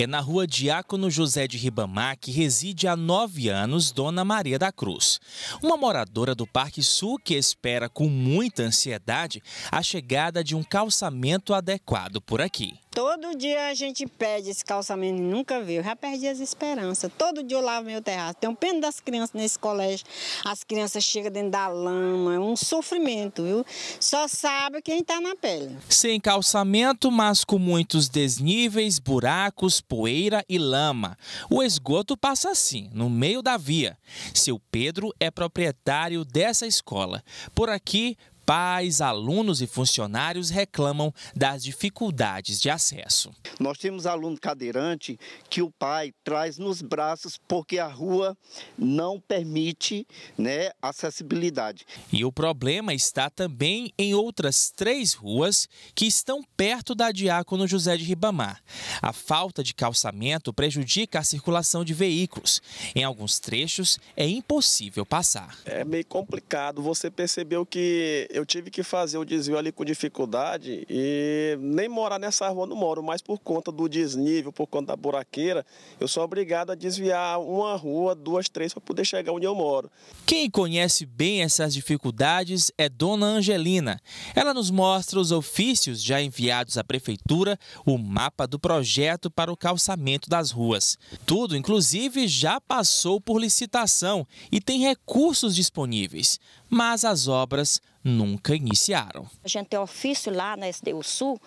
É na rua Diácono José de Ribamar que reside há nove anos Dona Maria da Cruz, uma moradora do Parque Sul que espera com muita ansiedade a chegada de um calçamento adequado por aqui. Todo dia a gente pede esse calçamento e nunca viu. Já perdi as esperanças. Todo dia eu lavo meu terraço. Tem um pena das crianças nesse colégio. As crianças chegam dentro da lama. É um sofrimento, viu? Só sabe quem está na pele. Sem calçamento, mas com muitos desníveis, buracos, poeira e lama. O esgoto passa assim, no meio da via. Seu Pedro é proprietário dessa escola. Por aqui Pais, alunos e funcionários reclamam das dificuldades de acesso. Nós temos aluno cadeirante que o pai traz nos braços porque a rua não permite né, acessibilidade. E o problema está também em outras três ruas que estão perto da Diácono José de Ribamar. A falta de calçamento prejudica a circulação de veículos. Em alguns trechos é impossível passar. É meio complicado. Você percebeu que eu tive que fazer o desvio ali com dificuldade e nem morar nessa rua não moro, mas por conta do desnível, por conta da buraqueira, eu sou obrigado a desviar uma rua, duas, três para poder chegar onde eu moro. Quem conhece bem essas dificuldades é Dona Angelina. Ela nos mostra os ofícios já enviados à prefeitura, o mapa do projeto para o calçamento das ruas. Tudo, inclusive, já passou por licitação e tem recursos disponíveis, mas as obras nunca iniciaram. A gente tem ofício lá na SDU Sul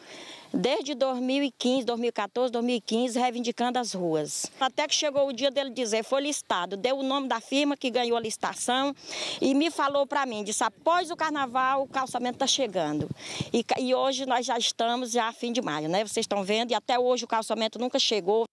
desde 2015, 2014, 2015, reivindicando as ruas. Até que chegou o dia dele dizer, foi listado, deu o nome da firma que ganhou a licitação e me falou para mim, disse, após o carnaval o calçamento está chegando. E, e hoje nós já estamos já a fim de maio, né? Vocês estão vendo, e até hoje o calçamento nunca chegou.